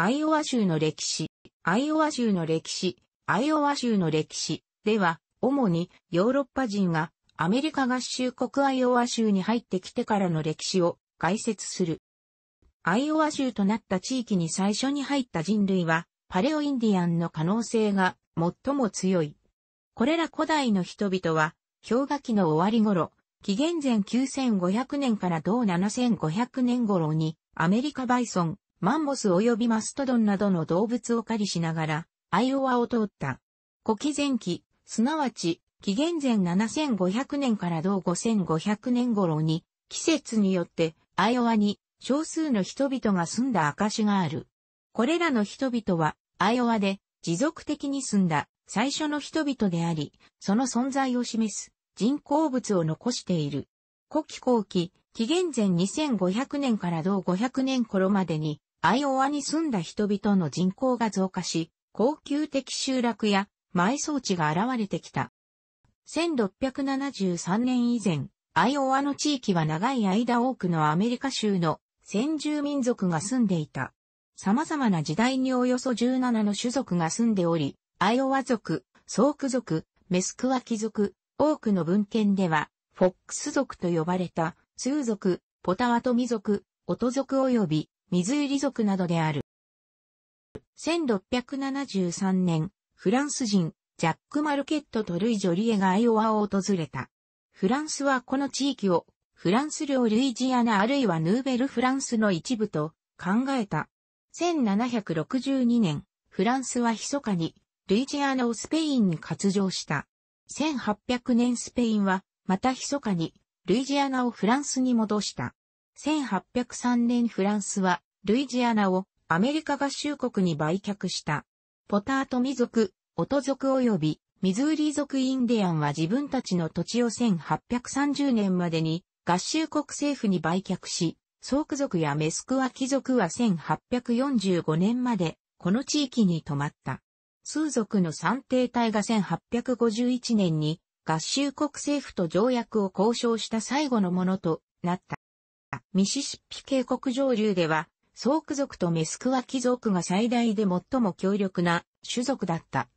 アイオワ州の歴史、アイオワ州の歴史、アイオワ州の歴史では、主にヨーロッパ人がアメリカ合衆国アイオワ州に入ってきてからの歴史を解説する。アイオワ州となった地域に最初に入った人類は、パレオインディアンの可能性が最も強い。これら古代の人々は、氷河期の終わり頃、紀元前9500年から同7500年頃にアメリカバイソン、マンモス及びマストドンなどの動物を狩りしながら、アイオワを通った。古紀前期、すなわち、紀元前7500年から同5500年頃に、季節によってアイオワに少数の人々が住んだ証がある。これらの人々はアイオワで持続的に住んだ最初の人々であり、その存在を示す人工物を残している。古期後期、紀元前2500年から同500年頃までにアイオワに住んだ人々の人口が増加し、高級的集落や埋葬地が現れてきた。1673年以前、アイオワの地域は長い間多くのアメリカ州の先住民族が住んでいた。様々な時代におよそ17の種族が住んでおり、アイオワ族、ソーク族、メスクワキ族、多くの文献では、フォックス族と呼ばれた、ツー族、ポタワトミ族、オト族及びミズーリ族などである。1673年、フランス人、ジャック・マルケットとルイ・ジョリエがアイオワを訪れた。フランスはこの地域を、フランス領ルイジアナあるいはヌーベル・フランスの一部と考えた。1762年、フランスは密かに、ルイジアナをスペインに割譲した。1800年スペインは、また密かに、ルイジアナをフランスに戻した。1803年フランスは、ルイジアナをアメリカ合衆国に売却した。ポタートミ族、オト族及びミズーリー族インディアンは自分たちの土地を1830年までに合衆国政府に売却し、ソーク族やメスクワ貴族は1845年までこの地域に泊まった。スー族の三帝隊が1851年に合衆国政府と条約を交渉した最後のものとなった。ミシシッピ渓谷上流では、ソーク族とメスクワキ族が最大で最も強力な種族だった。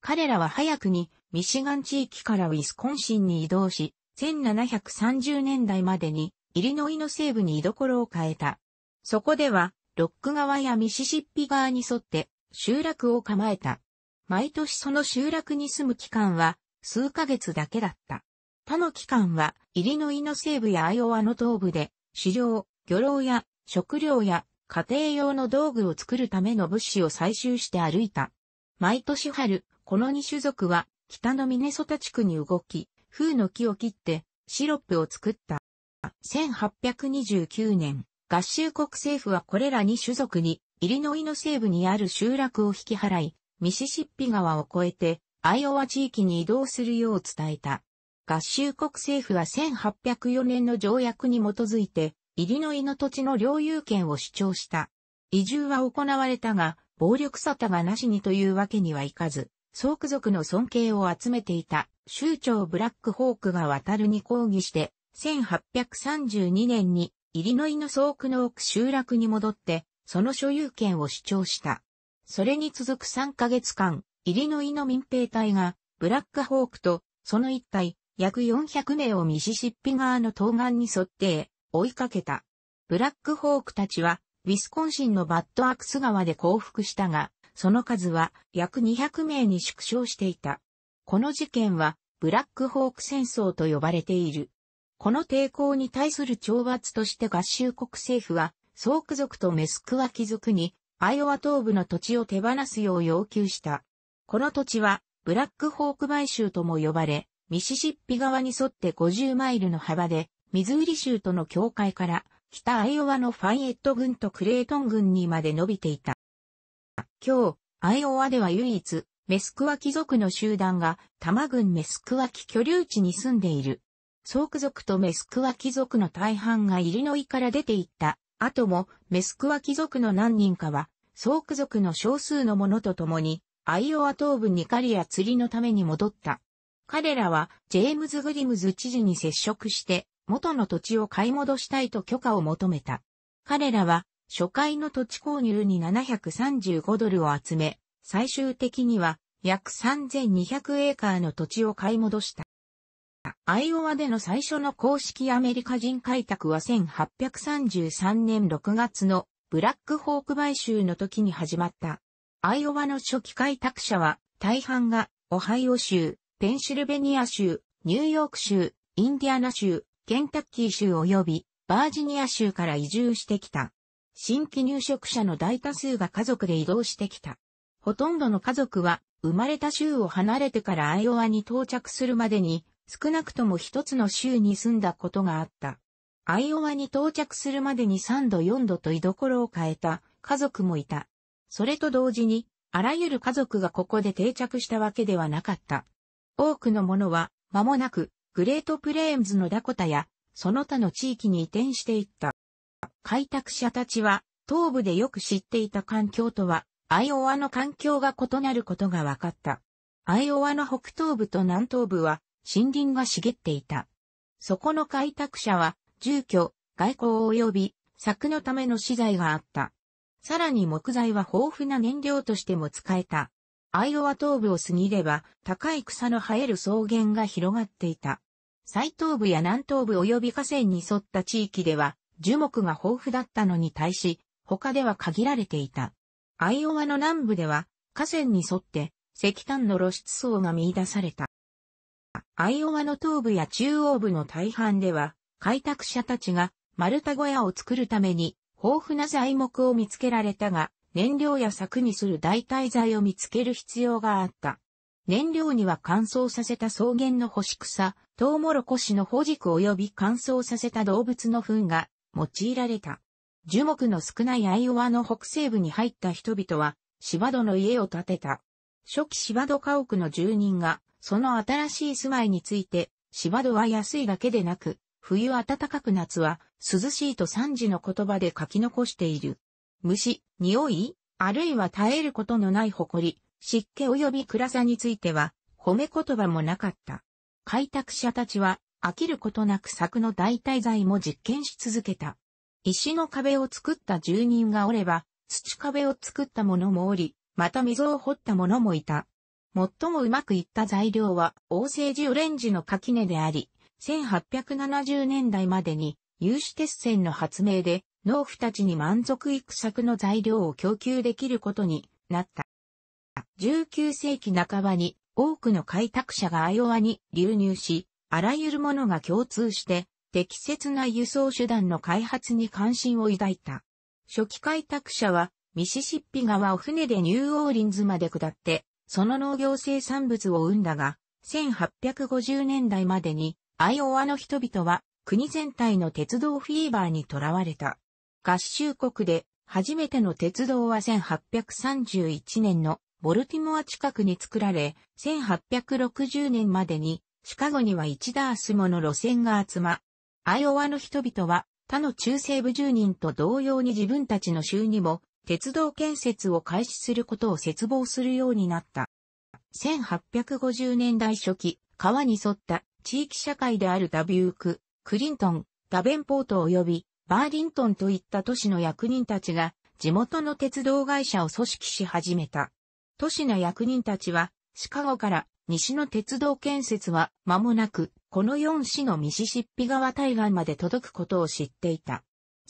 彼らは早くにミシガン地域からウィスコンシンに移動し、1730年代までにイリノイの西部に居所を変えた。そこでは、ロック側やミシシッピ側に沿って集落を構えた。毎年その集落に住む期間は数ヶ月だけだった。他の期間はイリノイの西部やアイオワの東部で飼料、漁労や食料や家庭用の道具を作るための物資を採集して歩いた。毎年春、この2種族は北のミネソタ地区に動き、風の木を切ってシロップを作った。1829年、合衆国政府はこれら2種族にイリノイの西部にある集落を引き払い、ミシシッピ川を越えてアイオワ地域に移動するよう伝えた。合衆国政府は1804年の条約に基づいて、イリノイの土地の領有権を主張した。移住は行われたが、暴力沙汰がなしにというわけにはいかず、総区族の尊敬を集めていた州長ブラックホークが渡るに抗議して、1832年にイリノイの総区の奥集落に戻って、その所有権を主張した。それに続く3ヶ月間、イリノイの民兵隊が、ブラックホークと、その一帯、約400名をミシシッピ側の東岸に沿って追いかけた。ブラックホークたちは、ウィスコンシンのバッドアクス川で降伏したが、その数は約200名に縮小していた。この事件は、ブラックホーク戦争と呼ばれている。この抵抗に対する懲罰として合衆国政府は、総区族とメスクワ貴族に、アイオワ東部の土地を手放すよう要求した。この土地は、ブラックホーク買収とも呼ばれ、ミシシッピ側に沿って50マイルの幅で、ミズーリ州との境界から、北アイオワのファイエット郡とクレイトン郡にまで伸びていた。今日、アイオワでは唯一、メスクワ貴族の集団が、多摩郡メスクワキ居留地に住んでいる。ソーク族とメスクワ貴族の大半がイリノイから出て行った。後も、メスクワ貴族の何人かは、ソーク族の少数の者と共に、アイオワ東部に狩りや釣りのために戻った。彼らはジェームズ・グリムズ知事に接触して元の土地を買い戻したいと許可を求めた。彼らは初回の土地購入に735ドルを集め、最終的には約3200エーカーの土地を買い戻した。アイオワでの最初の公式アメリカ人開拓は1833年6月のブラックホーク買収の時に始まった。アイオワの初期開拓者は大半がオハイオ州、ペンシルベニア州、ニューヨーク州、インディアナ州、ケンタッキー州及びバージニア州から移住してきた。新規入植者の大多数が家族で移動してきた。ほとんどの家族は生まれた州を離れてからアイオワに到着するまでに少なくとも一つの州に住んだことがあった。アイオワに到着するまでに3度4度と居所を変えた家族もいた。それと同時にあらゆる家族がここで定着したわけではなかった。多くのものは、間もなく、グレートプレーンズのダコタや、その他の地域に移転していった。開拓者たちは、東部でよく知っていた環境とは、アイオワの環境が異なることが分かった。アイオワの北東部と南東部は、森林が茂っていた。そこの開拓者は、住居、外交及び、柵のための資材があった。さらに木材は豊富な燃料としても使えた。アイオワ東部を過ぎれば、高い草の生える草原が広がっていた。最東部や南東部及び河川に沿った地域では、樹木が豊富だったのに対し、他では限られていた。アイオワの南部では、河川に沿って、石炭の露出層が見出された。アイオワの東部や中央部の大半では、開拓者たちが丸太小屋を作るために豊富な材木を見つけられたが、燃料や柵にする代替材を見つける必要があった。燃料には乾燥させた草原の干し草、トウモロコシの保軸及び乾燥させた動物の糞が用いられた。樹木の少ないアイオワの北西部に入った人々は、芝戸の家を建てた。初期芝戸家屋の住人が、その新しい住まいについて、芝戸は安いだけでなく、冬暖かく夏は涼しいと三時の言葉で書き残している。虫、匂い、あるいは耐えることのない埃、湿気及び暗さについては、褒め言葉もなかった。開拓者たちは、飽きることなく柵の代替材も実験し続けた。石の壁を作った住人がおれば、土壁を作った者もおり、また溝を掘った者もいた。最もうまくいった材料は、オー寺オレンジの垣根であり、1870年代までに、有刺鉄線の発明で、農夫たちに満足いく作の材料を供給できることになった。19世紀半ばに多くの開拓者がアイオワに流入し、あらゆるものが共通して適切な輸送手段の開発に関心を抱いた。初期開拓者はミシシッピ川を船でニューオーリンズまで下って、その農業生産物を生んだが、1850年代までにアイオワの人々は国全体の鉄道フィーバーにとらわれた。合衆国で初めての鉄道は1831年のボルティモア近くに作られ、1860年までにシカゴには一ダースもの路線が集ま。アイオワの人々は他の中西部住人と同様に自分たちの州にも鉄道建設を開始することを絶望するようになった。1850年代初期、川に沿った地域社会であるダビューク、クリントン、ダベンポート及びバーリントンといった都市の役人たちが地元の鉄道会社を組織し始めた。都市の役人たちはシカゴから西の鉄道建設は間もなくこの4市のミシシッピ川対岸まで届くことを知っていた。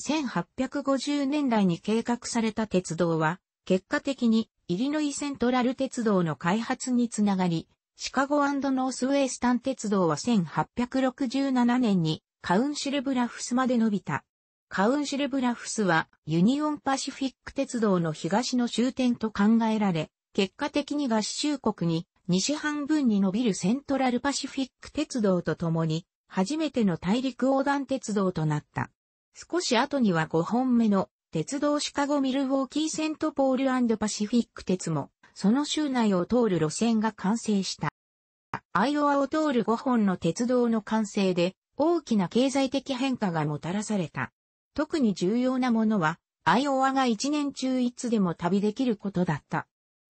1850年代に計画された鉄道は結果的にイリノイセントラル鉄道の開発につながり、シカゴノースウェイスタン鉄道は1867年にカウンシルブラフスまで伸びた。カウンシルブラフスはユニオンパシフィック鉄道の東の終点と考えられ、結果的に合衆国に西半分に伸びるセントラルパシフィック鉄道とともに、初めての大陸横断鉄道となった。少し後には5本目の鉄道シカゴミルウォーキーセントポールパシフィック鉄も、その州内を通る路線が完成した。アイオワを通る5本の鉄道の完成で、大きな経済的変化がもたらされた。特に重要なものは、アイオワが一年中いつでも旅できることだった。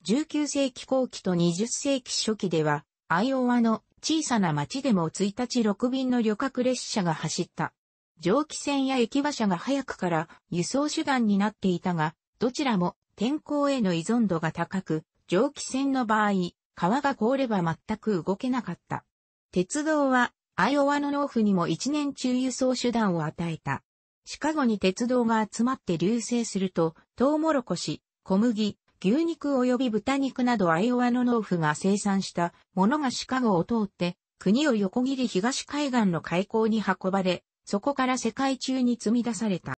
19世紀後期と20世紀初期では、アイオワの小さな町でも1日6便の旅客列車が走った。蒸気船や駅馬車が早くから輸送手段になっていたが、どちらも天候への依存度が高く、蒸気船の場合、川が凍れば全く動けなかった。鉄道は、アイオワの農夫にも一年中輸送手段を与えた。シカゴに鉄道が集まって流星すると、トウモロコシ、小麦、牛肉及び豚肉などアイオワの農夫が生産したものがシカゴを通って、国を横切り東海岸の海溝に運ばれ、そこから世界中に積み出された。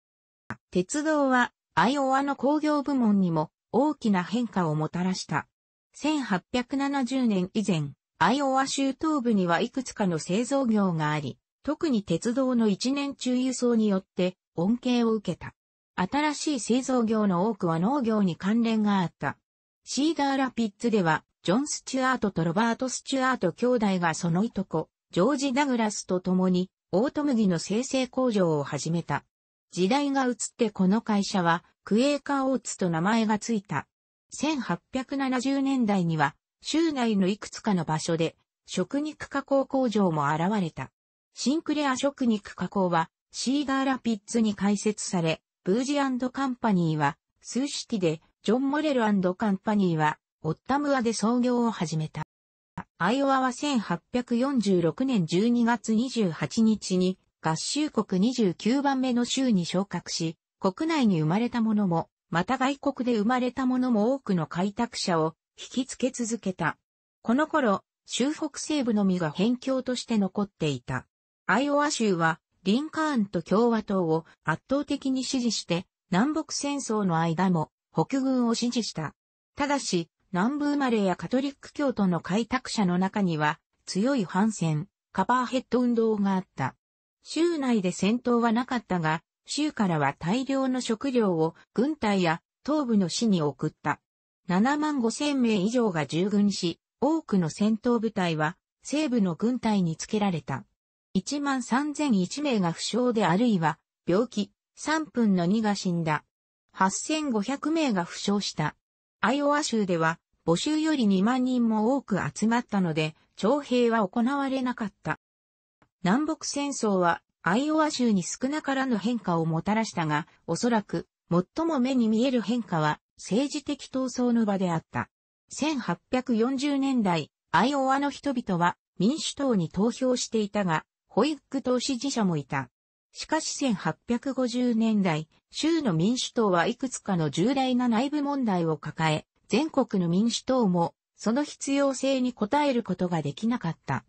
鉄道はアイオワの工業部門にも大きな変化をもたらした。1870年以前、アイオワ州東部にはいくつかの製造業があり、特に鉄道の一年中輸送によって恩恵を受けた。新しい製造業の多くは農業に関連があった。シーダーラピッツでは、ジョン・スチュアートとロバート・スチュアート兄弟がそのいとこ、ジョージ・ダグラスと共に、オート麦の生成工場を始めた。時代が移ってこの会社は、クエーカーオーツと名前がついた。1870年代には、州内のいくつかの場所で、食肉加工工場も現れた。シンクレア食肉加工は、シーガーラピッツに開設され、ブージカンパニーは、スーシティで、ジョン・モレルカンパニーは、オッタムアで創業を始めた。アイオワは1846年12月28日に、合衆国29番目の州に昇格し、国内に生まれたものも、また外国で生まれたものも多くの開拓者を引きつけ続けた。この頃、州北西部のみが辺境として残っていた。アイオワ州は、リンカーンと共和党を圧倒的に支持して、南北戦争の間も北軍を支持した。ただし、南部生まれやカトリック教徒の開拓者の中には、強い反戦、カバーヘッド運動があった。州内で戦闘はなかったが、州からは大量の食料を軍隊や東部の市に送った。7万5千名以上が従軍し、多くの戦闘部隊は西部の軍隊につけられた。1万3001名が負傷であるいは、病気、3分の2が死んだ。8500名が負傷した。アイオワ州では、募集より2万人も多く集まったので、徴兵は行われなかった。南北戦争は、アイオワ州に少なからぬ変化をもたらしたが、おそらく、最も目に見える変化は、政治的闘争の場であった。1840年代、アイオワの人々は民主党に投票していたが、ホイッ党支持者もいた。しかし1850年代、州の民主党はいくつかの重大な内部問題を抱え、全国の民主党もその必要性に応えることができなかった。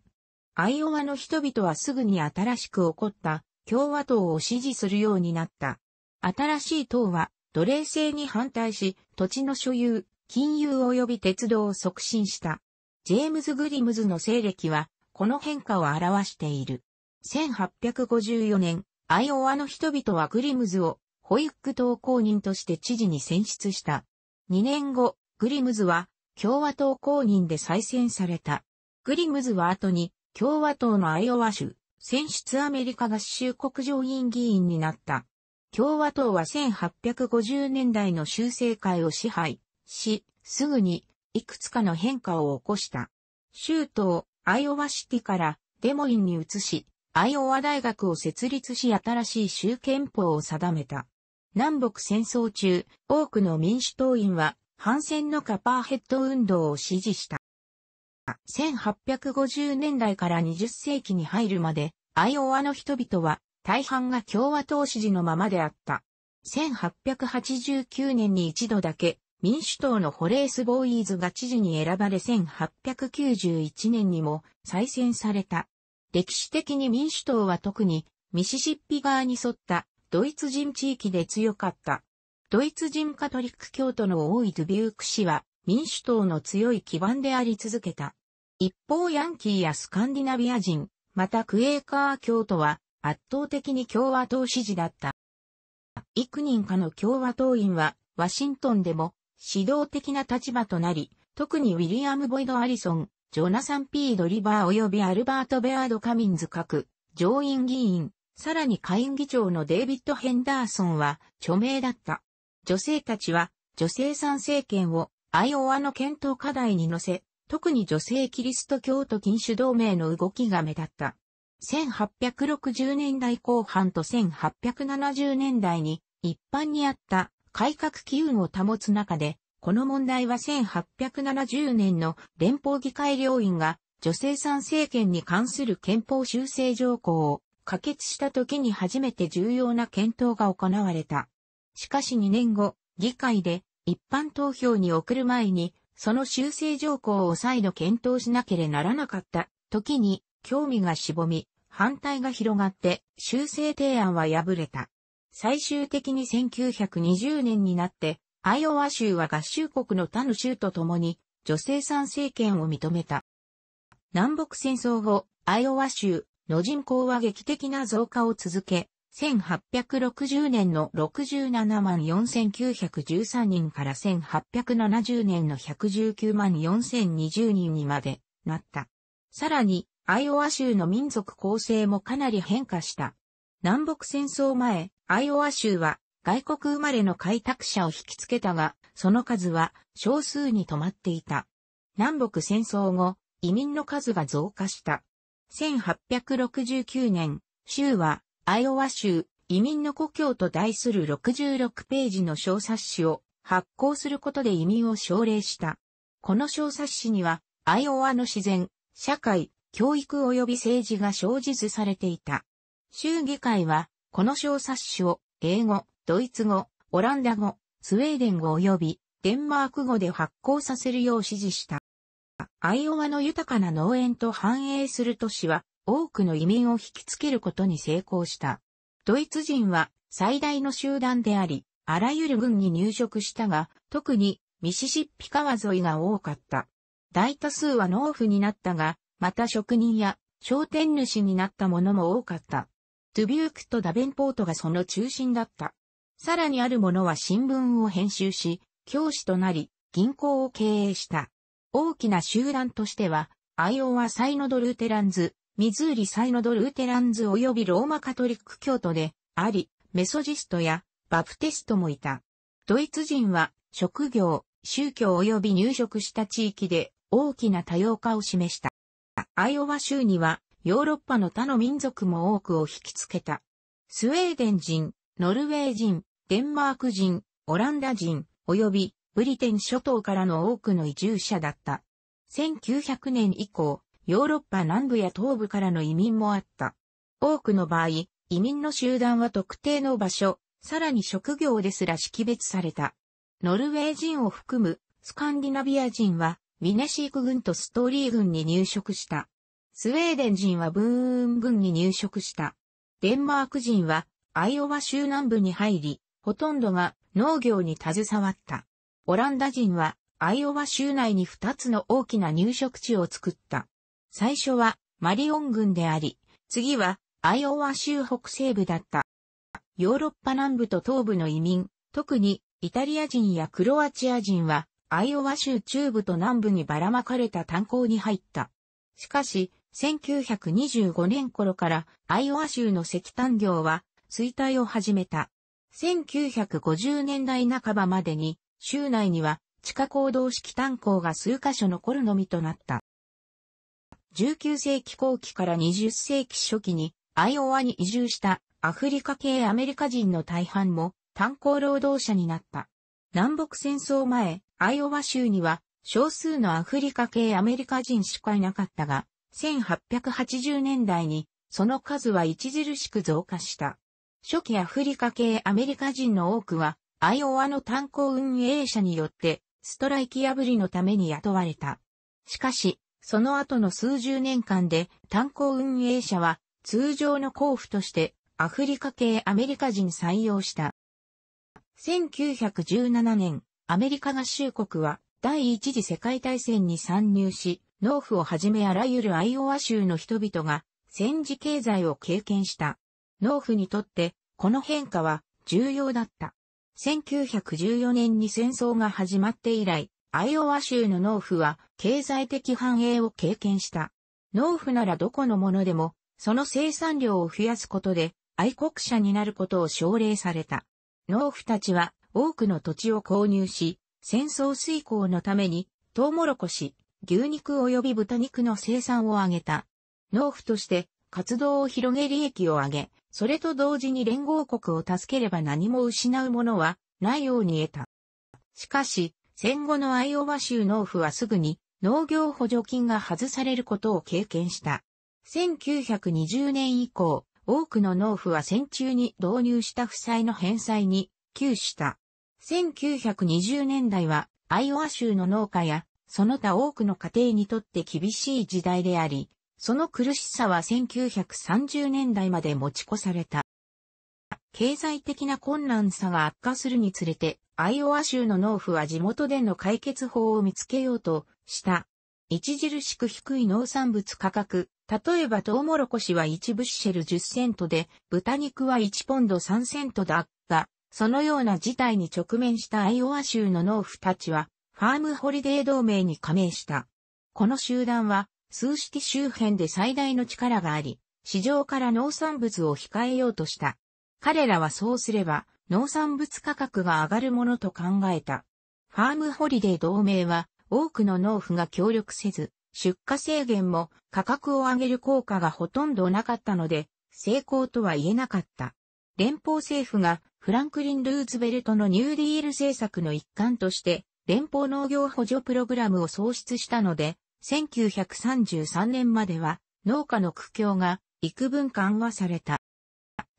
アイオワの人々はすぐに新しく起こった共和党を支持するようになった。新しい党は奴隷制に反対し、土地の所有、金融及び鉄道を促進した。ジェームズ・グリムズの西暦は、この変化を表している。1854年、アイオワの人々はグリムズを保育党公認として知事に選出した。2年後、グリムズは共和党公認で再選された。グリムズは後に共和党のアイオワ州、選出アメリカ合衆国上院議員になった。共和党は1850年代の修正会を支配し、すぐにいくつかの変化を起こした。州都をアイオワシティからデモインに移し、アイオワ大学を設立し新しい州憲法を定めた。南北戦争中、多くの民主党員は反戦のカパーヘッド運動を支持した。1850年代から20世紀に入るまで、アイオワの人々は大半が共和党支持のままであった。1889年に一度だけ民主党のホレース・ボーイーズが知事に選ばれ1891年にも再選された。歴史的に民主党は特にミシシッピ側に沿ったドイツ人地域で強かった。ドイツ人カトリック教徒の多いドゥビューク氏は民主党の強い基盤であり続けた。一方ヤンキーやスカンディナビア人、またクエーカー教徒は圧倒的に共和党支持だった。幾人かの共和党員はワシントンでも指導的な立場となり、特にウィリアム・ボイド・アリソン、ジョナサン・ピードリバー及びアルバート・ベアード・カミンズ各上院議員、さらに下院議長のデイビッド・ヘンダーソンは著名だった。女性たちは女性参政権をアイオワの検討課題に乗せ、特に女性キリスト教徒禁酒同盟の動きが目立った。1860年代後半と1870年代に一般にあった改革機運を保つ中でこの問題は1870年の連邦議会両院が女性参政権に関する憲法修正条項を可決した時に初めて重要な検討が行われた。しかし2年後、議会で一般投票に送る前に、その修正条項を再度検討しなければならなかった時に、興味がしぼみ、反対が広がって修正提案は破れた。最終的に1920年になってアイオワ州は合衆国の他の州と共に女性参政権を認めた。南北戦争後、アイオワ州の人口は劇的な増加を続け、1860年の67万4913人から1870年の119万4020人にまでなった。さらに、アイオワ州の民族構成もかなり変化した。南北戦争前、アイオワ州は外国生まれの開拓者を引きつけたが、その数は少数に止まっていた。南北戦争後、移民の数が増加した。1869年、州はアイオワ州移民の故郷と題する66ページの小冊子を発行することで移民を奨励した。この小冊子には、アイオワの自然、社会、教育及び政治が生じずされていた。州議会は、この小冊子を英語、ドイツ語、オランダ語、スウェーデン語及びデンマーク語で発行させるよう指示した。アイオワの豊かな農園と繁栄する都市は多くの移民を引きつけることに成功した。ドイツ人は最大の集団であり、あらゆる軍に入植したが、特にミシシッピ川沿いが多かった。大多数は農夫になったが、また職人や商店主になった者も多かった。トゥビュークとダベンポートがその中心だった。さらにある者は新聞を編集し、教師となり、銀行を経営した。大きな集団としては、アイオワサイノドルーテランズ、ミズーリサイノドルーテランズ及びローマカトリック教徒で、あり、メソジストやバプテストもいた。ドイツ人は、職業、宗教及び入植した地域で大きな多様化を示した。アイオワ州にはヨーロッパの他の民族も多くを引きつけた。スウェーデン人、ノルウェー人、デンマーク人、オランダ人、及びブリテン諸島からの多くの移住者だった。1900年以降、ヨーロッパ南部や東部からの移民もあった。多くの場合、移民の集団は特定の場所、さらに職業ですら識別された。ノルウェー人を含むスカンディナビア人はウィネシーク軍とストーリー軍に入植した。スウェーデン人はブーン軍に入植した。デンマーク人はアイオワ州南部に入り、ほとんどが農業に携わった。オランダ人はアイオワ州内に2つの大きな入植地を作った。最初はマリオン郡であり、次はアイオワ州北西部だった。ヨーロッパ南部と東部の移民、特にイタリア人やクロアチア人はアイオワ州中部と南部にばらまかれた炭鉱に入った。しかし、1925年頃からアイオワ州の石炭業は衰退を始めた。1950年代半ばまでに、州内には地下行動式炭鉱が数カ所残るのみとなった。19世紀後期から20世紀初期にアイオワに移住したアフリカ系アメリカ人の大半も炭鉱労働者になった。南北戦争前、アイオワ州には少数のアフリカ系アメリカ人しかいなかったが、1880年代にその数は著しく増加した。初期アフリカ系アメリカ人の多くは、アイオワの炭鉱運営者によって、ストライキ破りのために雇われた。しかし、その後の数十年間で炭鉱運営者は通常の交付としてアフリカ系アメリカ人採用した。1917年、アメリカ合衆国は第一次世界大戦に参入し、農夫をはじめあらゆるアイオワ州の人々が戦時経済を経験した。農夫にとってこの変化は重要だった。1914年に戦争が始まって以来、アイオワ州の農夫は経済的繁栄を経験した。農夫ならどこのものでも、その生産量を増やすことで愛国者になることを奨励された。農夫たちは多くの土地を購入し、戦争遂行のためにトウモロコシ、牛肉及び豚肉の生産を上げた。農夫として活動を広げ利益を上げ、それと同時に連合国を助ければ何も失うものはないように得た。しかし、戦後のアイオワ州農夫はすぐに農業補助金が外されることを経験した。1920年以降、多くの農夫は戦中に導入した負債の返済に窮した。1920年代はアイオワ州の農家やその他多くの家庭にとって厳しい時代であり、その苦しさは1930年代まで持ち越された。経済的な困難さが悪化するにつれて、アイオワ州の農夫は地元での解決法を見つけようとした。著しく低い農産物価格、例えばトウモロコシは1ブッシェル10セントで、豚肉は1ポンド3セントだが、そのような事態に直面したアイオワ州の農夫たちは、ファームホリデー同盟に加盟した。この集団は、数式周辺で最大の力があり、市場から農産物を控えようとした。彼らはそうすれば、農産物価格が上がるものと考えた。ファームホリデー同盟は、多くの農夫が協力せず、出荷制限も価格を上げる効果がほとんどなかったので、成功とは言えなかった。連邦政府がフランクリン・ルーズベルトのニューディール政策の一環として、連邦農業補助プログラムを創出したので、1933年までは農家の苦境が幾分緩和された。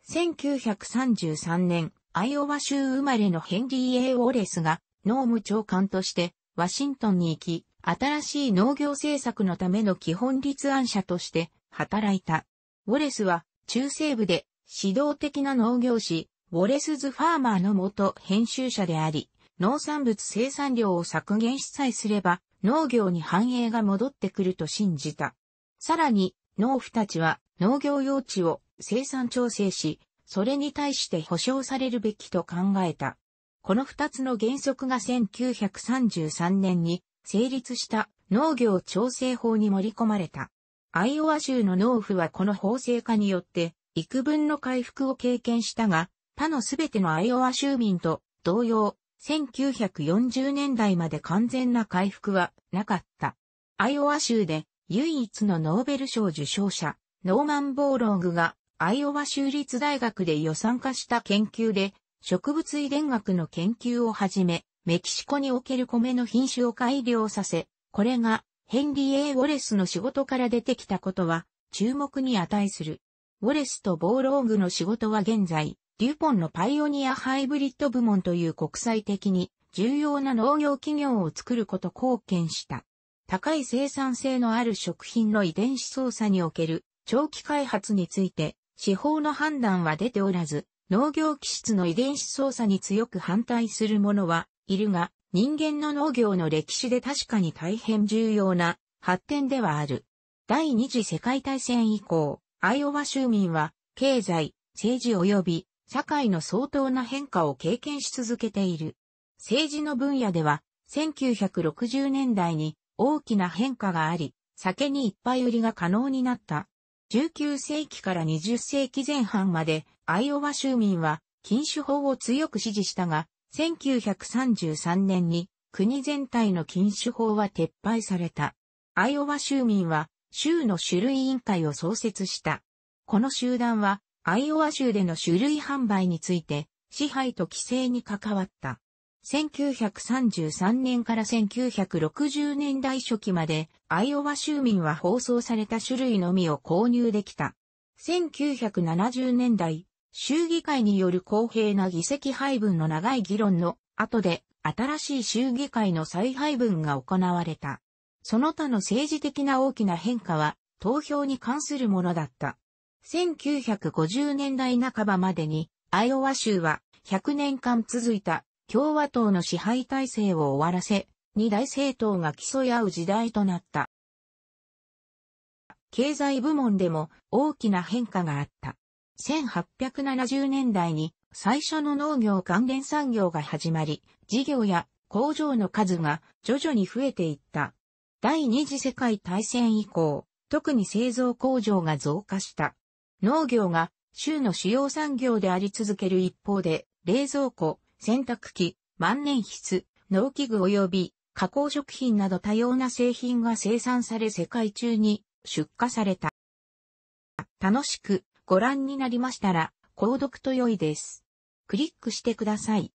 1933年、アイオワ州生まれのヘンリー・エ A・ ウォレスが農務長官としてワシントンに行き、新しい農業政策のための基本立案者として働いた。ウォレスは中西部で指導的な農業士、ウォレスズ・ファーマーの元編集者であり、農産物生産量を削減しさえすれば、農業に繁栄が戻ってくると信じた。さらに、農夫たちは農業用地を生産調整し、それに対して保障されるべきと考えた。この二つの原則が1933年に成立した農業調整法に盛り込まれた。アイオワ州の農夫はこの法制化によって幾分の回復を経験したが、他のすべてのアイオワ州民と同様、1940年代まで完全な回復はなかった。アイオワ州で唯一のノーベル賞受賞者、ノーマン・ボーローグがアイオワ州立大学で予算化した研究で植物遺伝学の研究をはじめ、メキシコにおける米の品種を改良させ、これがヘンリー・エ A・ ウォレスの仕事から出てきたことは注目に値する。ウォレスとボーローグの仕事は現在、デュポンのパイオニアハイブリッド部門という国際的に重要な農業企業を作ること貢献した。高い生産性のある食品の遺伝子操作における長期開発について、司法の判断は出ておらず、農業機質の遺伝子操作に強く反対する者はいるが、人間の農業の歴史で確かに大変重要な発展ではある。第二次世界大戦以降、アイオワ州民は経済、政治及び社会の相当な変化を経験し続けている。政治の分野では、1960年代に大きな変化があり、酒にいっぱい売りが可能になった。19世紀から20世紀前半まで、アイオワ州民は禁酒法を強く支持したが、1933年に国全体の禁酒法は撤廃された。アイオワ州民は州の種類委員会を創設した。この集団はアイオワ州での種類販売について、支配と規制に関わった。1933年から1960年代初期まで、アイオワ州民は放送された種類のみを購入できた。1970年代、州議会による公平な議席配分の長い議論の後で、新しい州議会の再配分が行われた。その他の政治的な大きな変化は、投票に関するものだった。1950年代半ばまでに、アイオワ州は100年間続いた共和党の支配体制を終わらせ、二大政党が競い合う時代となった。経済部門でも大きな変化があった。1870年代に最初の農業関連産業が始まり、事業や工場の数が徐々に増えていった。第二次世界大戦以降、特に製造工場が増加した。農業が州の主要産業であり続ける一方で、冷蔵庫、洗濯機、万年筆、農機具及び加工食品など多様な製品が生産され世界中に出荷された。楽しくご覧になりましたら、購読と良いです。クリックしてください。